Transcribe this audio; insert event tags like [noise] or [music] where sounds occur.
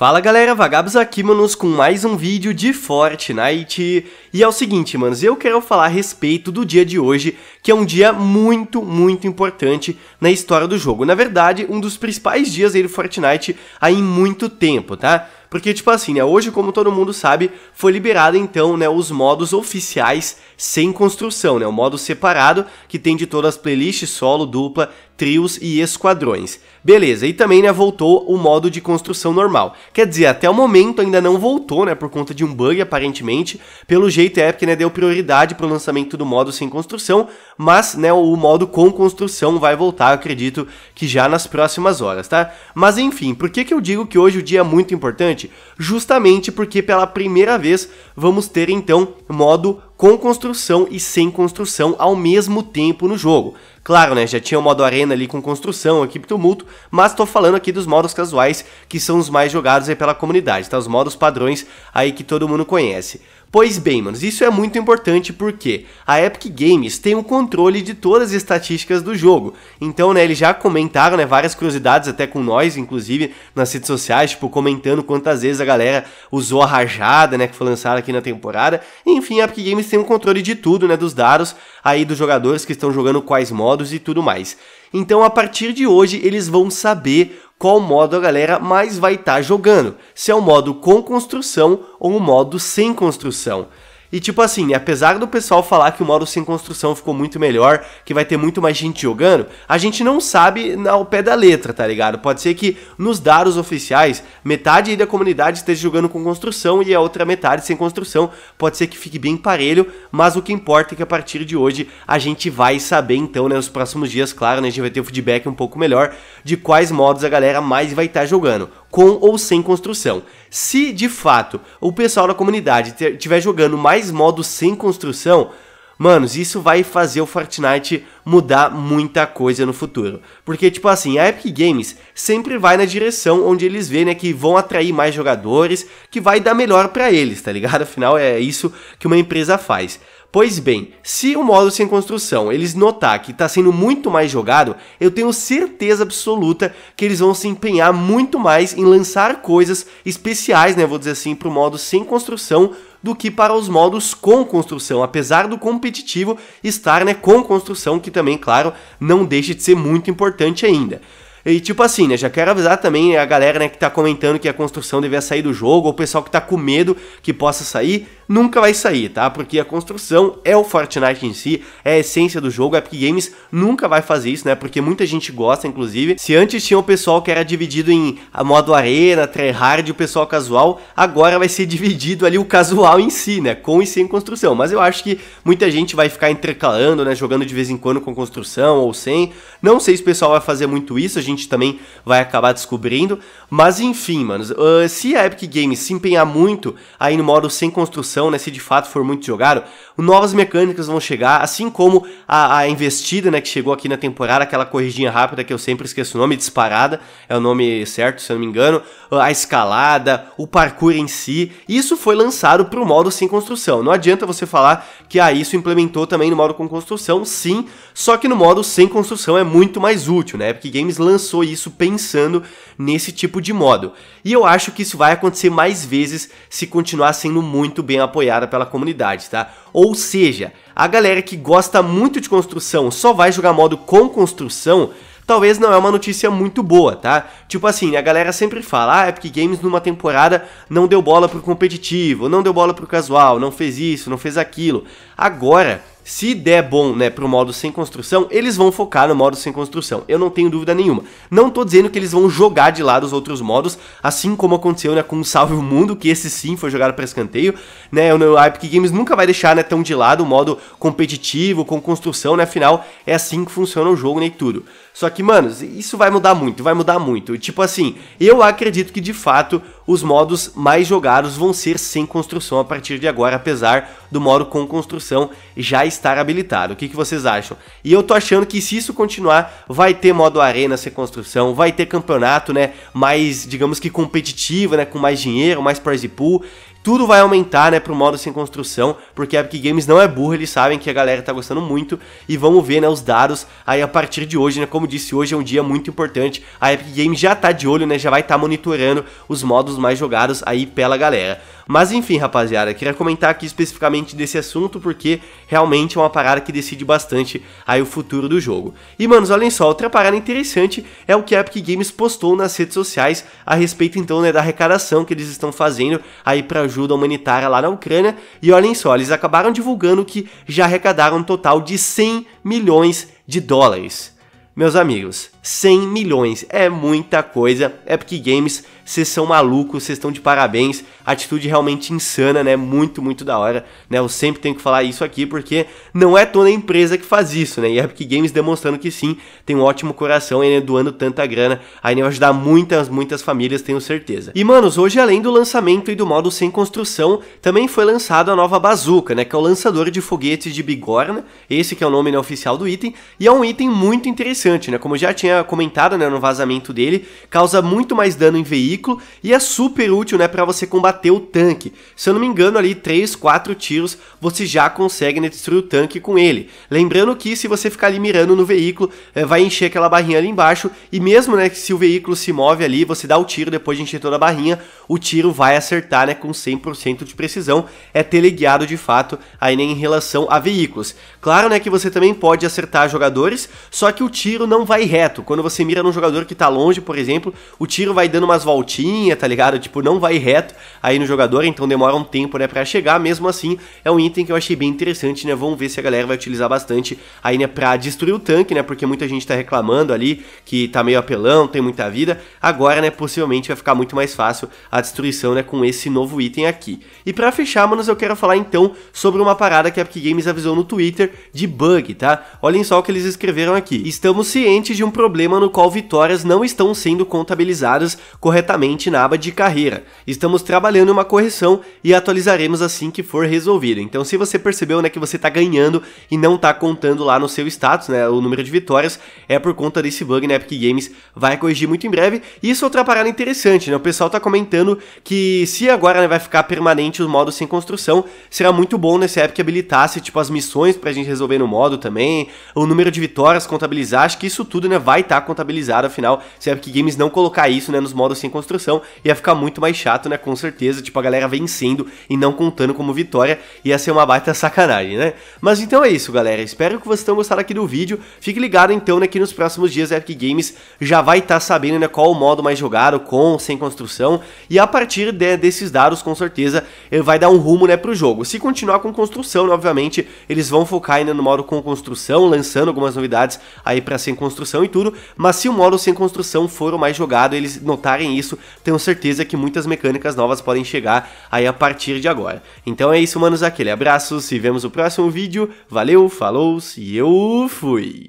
Fala galera, Vagabos aqui, manos, com mais um vídeo de Fortnite. E é o seguinte, manos, eu quero falar a respeito do dia de hoje, que é um dia muito, muito importante na história do jogo. Na verdade, um dos principais dias aí do Fortnite há em muito tempo, tá? Porque, tipo assim, né, hoje, como todo mundo sabe, foi liberado, então, né, os modos oficiais sem construção, né, o modo separado, que tem de todas as playlists, solo, dupla, trios e esquadrões. Beleza, e também né, voltou o modo de construção normal. Quer dizer, até o momento ainda não voltou, né, por conta de um bug aparentemente. Pelo jeito a Epic né, deu prioridade para o lançamento do modo sem construção, mas né, o modo com construção vai voltar, acredito que já nas próximas horas, tá? Mas enfim, por que, que eu digo que hoje o dia é muito importante? Justamente porque pela primeira vez vamos ter então modo com construção e sem construção ao mesmo tempo no jogo. Claro, né, já tinha o modo arena ali com construção, equipe tumulto, mas estou falando aqui dos modos casuais que são os mais jogados pela comunidade, tá? Os modos padrões aí que todo mundo conhece. Pois bem, manos, isso é muito importante porque a Epic Games tem o controle de todas as estatísticas do jogo. Então, né, eles já comentaram, né, várias curiosidades até com nós, inclusive, nas redes sociais, tipo, comentando quantas vezes a galera usou a rajada, né, que foi lançada aqui na temporada. Enfim, a Epic Games tem o controle de tudo, né, dos dados aí dos jogadores que estão jogando quais modos e tudo mais. Então, a partir de hoje, eles vão saber qual modo a galera mais vai estar tá jogando, se é um modo com construção ou um modo sem construção. E tipo assim, né, apesar do pessoal falar que o modo sem construção ficou muito melhor, que vai ter muito mais gente jogando, a gente não sabe ao pé da letra, tá ligado? Pode ser que nos dados oficiais, metade da comunidade esteja jogando com construção e a outra metade sem construção. Pode ser que fique bem parelho, mas o que importa é que a partir de hoje a gente vai saber então, né, nos próximos dias, claro, né, a gente vai ter o feedback um pouco melhor de quais modos a galera mais vai estar tá jogando com ou sem construção. Se de fato o pessoal da comunidade tiver jogando mais modos sem construção, manos, isso vai fazer o Fortnite mudar muita coisa no futuro. Porque, tipo assim, a Epic Games sempre vai na direção onde eles vêem né, que vão atrair mais jogadores, que vai dar melhor para eles, tá ligado? [laughs] Afinal, é isso que uma empresa faz. Pois bem, se o modo sem construção eles notar que está sendo muito mais jogado, eu tenho certeza absoluta que eles vão se empenhar muito mais em lançar coisas especiais, né, vou dizer assim, para o modo sem construção do que para os modos com construção, apesar do competitivo estar né, com construção, que também, claro, não deixa de ser muito importante ainda. E tipo assim, né? Já quero avisar também a galera né, que tá comentando que a construção devia sair do jogo, ou o pessoal que tá com medo que possa sair nunca vai sair, tá? Porque a construção é o Fortnite em si, é a essência do jogo. A Epic Games nunca vai fazer isso, né? Porque muita gente gosta, inclusive. Se antes tinha o pessoal que era dividido em modo arena, tryhard e o pessoal casual, agora vai ser [laughs] dividido ali o casual em si, né? Com e sem construção. Mas eu acho que muita gente vai ficar intercalando, né? Jogando de vez em quando com construção ou sem. Não sei se o pessoal vai fazer muito isso, a gente também vai acabar descobrindo. Mas enfim, mano, ah, se a Epic Games se empenhar muito aí no modo sem construção, competição, né, se de fato for muito jogado, novas mecânicas vão chegar, assim como a, a investida, né, que chegou aqui na temporada, aquela corridinha rápida que eu sempre esqueço o nome, disparada, é o nome certo, se eu não me engano, a escalada, o parkour em si, isso foi lançado para o modo sem construção. Não adianta você falar que ah, isso implementou também no modo com construção, sim, só que no modo sem construção é muito mais útil, né? Epic Games lançou isso pensando nesse tipo de modo. E eu acho que isso vai acontecer mais vezes se continuar sendo muito bem apoiada pela comunidade, tá? Ou seja, a galera que gosta muito de construção só vai jogar modo com construção, talvez não é uma notícia muito boa, tá? Tipo assim, a galera sempre fala, ah, é Epic Games numa temporada não deu bola pro competitivo, não deu bola pro casual, não fez isso, não fez aquilo. Agora, se der bom né, para o modo sem construção, eles vão focar no modo sem construção. Eu não tenho dúvida nenhuma. Não estou dizendo que eles vão jogar de lado os outros modos, assim como aconteceu né, com Salve o Mundo, que esse sim foi jogado para escanteio. Né, o Epic Games nunca vai deixar né, tão de lado o modo competitivo, com construção, né, afinal é assim que funciona o jogo né, e tudo. Só que, mano, isso vai mudar muito, vai mudar muito. Tipo assim, eu acredito que de fato os modos mais jogados vão ser sem construção a partir de agora, apesar do modo com construção já estar habilitado. O que, que vocês acham? E eu tô achando que se isso continuar, vai ter modo arena sem construção, vai ter campeonato, né? Mais, digamos que competitivo, né? Com mais dinheiro, mais prize pool tudo vai aumentar, né, pro modo sem construção, porque a Epic Games não é burra, eles sabem que a galera tá gostando muito e vamos ver, né, os dados aí a partir de hoje, né, como disse, hoje é um dia muito importante, a Epic Games já tá de olho, né, já vai estar tá monitorando os modos mais jogados aí pela galera. Mas enfim, rapaziada, queria comentar aqui especificamente desse assunto porque realmente é uma parada que decide bastante aí o futuro do jogo. E, manos, olhem só, outra parada interessante é o que a Epic Games postou nas redes sociais a respeito então né, da arrecadação que eles estão fazendo aí para ajuda humanitária lá na Ucrânia. E olhem só, eles acabaram divulgando que já arrecadaram um total de 100 milhões de dólares. Meus amigos, 100 milhões. É muita coisa. Epic Games, vocês são malucos, vocês estão de parabéns. Atitude realmente insana, né? Muito, muito da hora, né? Eu sempre tenho que falar isso aqui porque não é toda empresa que faz isso, né? E Epic Games demonstrando que sim, tem um ótimo coração e né? doando tanta grana, aí vai ajudar muitas, muitas famílias, tenho certeza. E manos, hoje além do lançamento e do modo sem construção, também foi lançado a nova bazuca, né? Que é o lançador de foguetes de bigorna, esse que é o nome né, oficial do item, e é um item muito interessante, né? Como já tinha tinha comentado, né, no vazamento dele, causa muito mais dano em veículo e é super útil, né, para você combater o tanque. Se eu não me engano, ali 3, 4 tiros você já consegue né, destruir o tanque com ele. Lembrando que se você ficar ali mirando no veículo, é, vai encher aquela barrinha ali embaixo e mesmo, né, se o veículo se move ali, você dá o tiro depois de encher toda a barrinha, o tiro vai acertar, né, com 100% de precisão. É teleguiado de fato aí né, em relação a veículos. Claro, né, que você também pode acertar jogadores, só que o tiro não vai reto certo. Quando você mira num jogador que tá longe, por exemplo, o tiro vai dando umas voltinhas, tá ligado? Tipo, não vai reto aí no jogador, então demora um tempo, né, pra chegar. Mesmo assim, é um item que eu achei bem interessante, né? Vamos ver se a galera vai utilizar bastante aí, né, pra destruir o tanque, né? Porque muita gente tá reclamando ali que tá meio apelão, tem muita vida. Agora, né, possivelmente vai ficar muito mais fácil a destruição, né, com esse novo item aqui. E para fechar, manos, eu quero falar então sobre uma parada que a Epic Games avisou no Twitter de bug, tá? Olhem só o que eles escreveram aqui. Estamos cientes de um problema problema no qual vitórias não estão sendo contabilizadas corretamente na aba de carreira. Estamos trabalhando uma correção e atualizaremos assim que for resolvido. Então, se você percebeu né, que você está ganhando e não está contando lá no seu status né, o número de vitórias, é por conta desse bug na né, Epic Games. Vai corrigir muito em breve. E isso é outra parada interessante, né? O pessoal está comentando que se agora né, vai ficar permanente o modo sem construção, será muito bom nessa época habilitasse tipo as missões para a gente resolver no modo também, o número de vitórias contabilizar. Acho que isso tudo né, vai vai estar tá contabilizado, afinal, se a Epic Games não colocar isso, né, nos modos sem construção, ia ficar muito mais chato, né, com certeza, tipo, a galera vencendo e não contando como vitória, ia ser uma baita sacanagem, né? Mas então é isso, galera, espero que vocês tenham gostado aqui do vídeo, fique ligado então, né, que nos próximos dias a Epic Games já vai estar tá sabendo, né, qual o modo mais jogado, com, sem construção, e a partir de, desses dados, com certeza, ele eh, vai dar um rumo, né, pro jogo. Se continuar com construção, né, obviamente, eles vão focar ainda no modo com construção, lançando algumas novidades aí para sem construção e tudo, mas se o modo sem construção for o mais jogado, eles notarem isso, tenho certeza que muitas mecânicas novas podem chegar aí a partir de agora. Então é isso, manos, aquele abraço, se vemos no próximo vídeo, valeu, falou e eu fui!